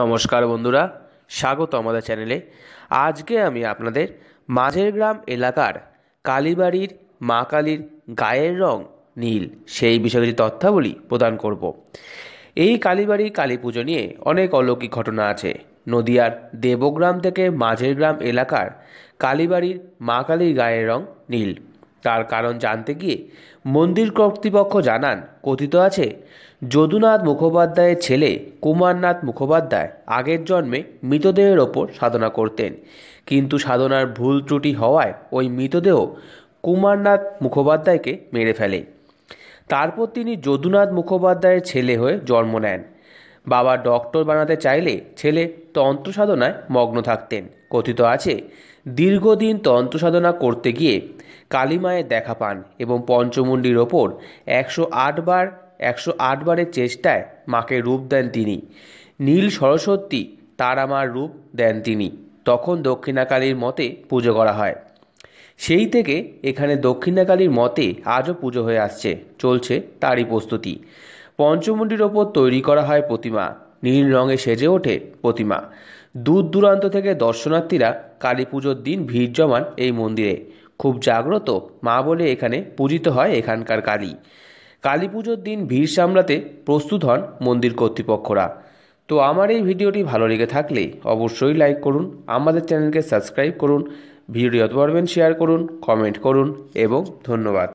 নমস্কার বন্ধুরা স্বাগত আমাদের চ্যানেলে আজকে আমি আপনাদের মাঝের গ্রাম এলাকার কালীবাড়ির মা কালীর গায়ের রং নীল সেই বিষয়ে কিছু তথ্যাবলী প্রদান করব এই কালীবাড়ির কালী পুজো নিয়ে অনেক অলৌকিক ঘটনা আছে নদিয়ার দেবগ্রাম থেকে মাঝের গ্রাম এলাকার কালীবাড়ির মা কালীর গায়ের রং নীল তার কারণ জানতে গিয়ে মন্দির কর্তৃপক্ষ জানান কথিত আছে যদুনাথ মুখোপাধ্যায়ের ছেলে কুমারনাথ মুখোপাধ্যায় আগের জন্মে মৃতদেহের ওপর সাধনা করতেন কিন্তু সাধনার ভুল ত্রুটি হওয়ায় ওই মৃতদেহ কুমারনাথ মুখোপাধ্যায়কে মেরে ফেলে তারপর তিনি যদুনাথ মুখোপাধ্যায়ের ছেলে হয়ে জন্ম নেন বাবা ডক্টর বানাতে চাইলে ছেলে তন্ত্র সাধনায় মগ্ন থাকতেন কথিত আছে দীর্ঘদিন তন্ত্র সাধনা করতে গিয়ে কালিমায়ের দেখা পান এবং পঞ্চমুণ্ডির ওপর একশো আটবার একশো আটবারের চেষ্টায় মাকে রূপ দেন তিনি নীল সরস্বতী তার আমার রূপ দেন তিনি তখন দক্ষিণাকালীর মতে পুজো করা হয় সেই থেকে এখানে দক্ষিণাকালীর মতে আজও পুজো হয়ে আসছে চলছে তারই প্রস্তুতি পঞ্চমুণ্ডির ওপর তৈরি করা হয় প্রতিমা নীল রঙে সেজে ওঠে প্রতিমা দূর দূরান্ত থেকে দর্শনার্থীরা কালী পুজোর দিন ভিড় জমান এই মন্দিরে খুব জাগ্রত মা বলে এখানে পূজিত হয় এখানকার কালী কালী পুজোর দিন ভিড় সামলাতে প্রস্তুত হন মন্দির কর্তৃপক্ষরা তো আমার এই ভিডিওটি ভালো লেগে থাকলে অবশ্যই লাইক করুন আমাদের চ্যানেলকে সাবস্ক্রাইব করুন ভিডিও যত পারবেন শেয়ার করুন কমেন্ট করুন এবং ধন্যবাদ